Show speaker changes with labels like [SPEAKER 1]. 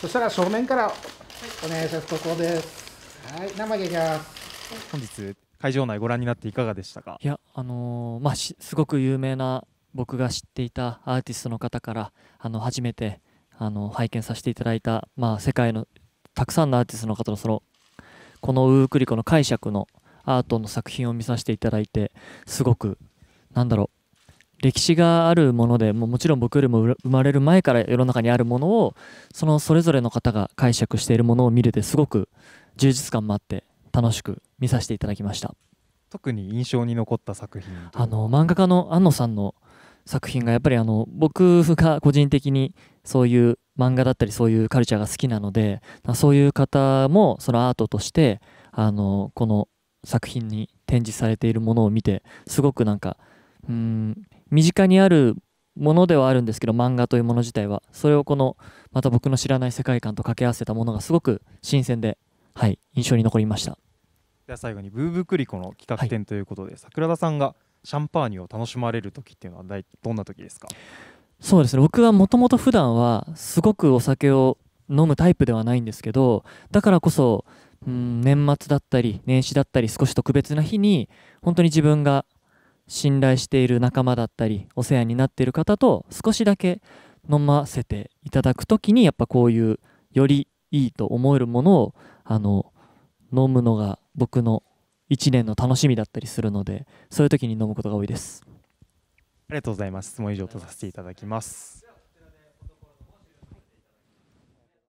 [SPEAKER 1] そしたら正面からお願いします。ここです。はい、生毛が本日会場内ご覧になっていかがでしたか。
[SPEAKER 2] いや、あのー、まあすごく有名な僕が知っていたアーティストの方からあの初めてあの拝見させていただいたまあ世界のたくさんのアーティストの方のそのこのウークリコの解釈のアートの作品を見させていただいてすごくなんだろう。歴史があるものでももちろん僕よりも生まれる前から世の中にあるものをそのそれぞれの方が解釈しているものを見れてすごく充実感もあって楽しく見させていただきました特に印象に残った作品あの漫画家の安野さんの作品がやっぱりあの僕が個人的にそういう漫画だったりそういうカルチャーが好きなのでそういう方もそのアートとしてあのこの作品に展示されているものを見てすごくなんかうん身近にあるものではあるんですけど漫画というもの自体はそれをこのまた僕の知らない世界観と掛け合わせたものがすごく新鮮で、はい、印象に残りました
[SPEAKER 1] では最後にブーブクリコの企画展ということで、はい、桜田さんがシャンパーニュを楽しまれる時っていうのはどんな時ですか
[SPEAKER 2] そうですね僕はもともと普段はすごくお酒を飲むタイプではないんですけどだからこそうん年末だったり年始だったり少し特別な日に本当に自分が信頼している仲間だったりお世話になっている方と少しだけ飲ませていただく時にやっぱこういうよりいいと思えるものをあの飲むのが僕の1年の楽しみだったりするのでそういう時に飲むことが多いですあ
[SPEAKER 1] りがとうございます質問以上とさせていただきます